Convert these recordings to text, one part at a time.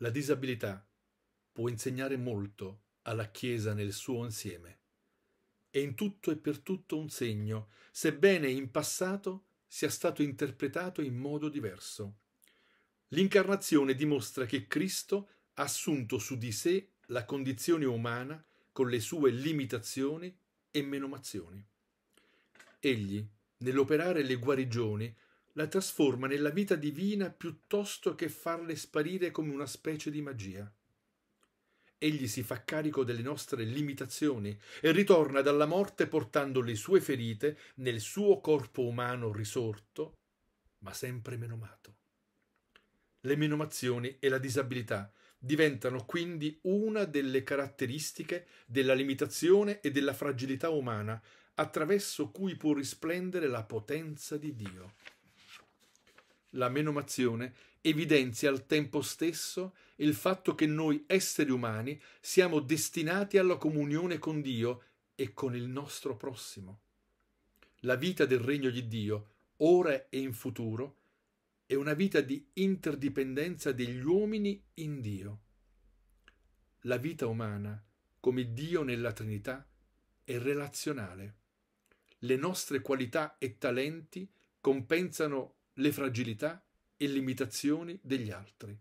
La disabilità può insegnare molto alla Chiesa nel suo insieme. È in tutto e per tutto un segno, sebbene in passato sia stato interpretato in modo diverso. L'incarnazione dimostra che Cristo ha assunto su di sé la condizione umana con le sue limitazioni e menomazioni. Egli, nell'operare le guarigioni, la trasforma nella vita divina piuttosto che farle sparire come una specie di magia. Egli si fa carico delle nostre limitazioni e ritorna dalla morte portando le sue ferite nel suo corpo umano risorto, ma sempre menomato. Le menomazioni e la disabilità diventano quindi una delle caratteristiche della limitazione e della fragilità umana attraverso cui può risplendere la potenza di Dio la menomazione evidenzia al tempo stesso il fatto che noi esseri umani siamo destinati alla comunione con Dio e con il nostro prossimo. La vita del regno di Dio, ora e in futuro, è una vita di interdipendenza degli uomini in Dio. La vita umana, come Dio nella Trinità, è relazionale. Le nostre qualità e talenti compensano le fragilità e limitazioni degli altri.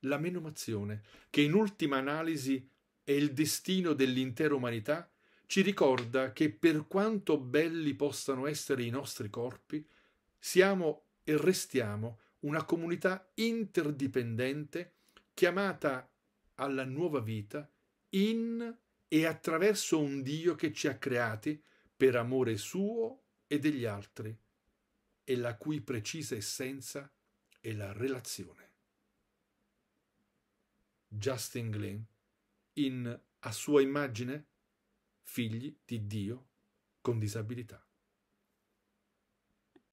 La menomazione, che in ultima analisi è il destino dell'intera umanità, ci ricorda che per quanto belli possano essere i nostri corpi, siamo e restiamo una comunità interdipendente chiamata alla nuova vita in e attraverso un Dio che ci ha creati per amore suo e degli altri e la cui precisa essenza è la relazione. Justin Glenn in A sua immagine, figli di Dio con disabilità.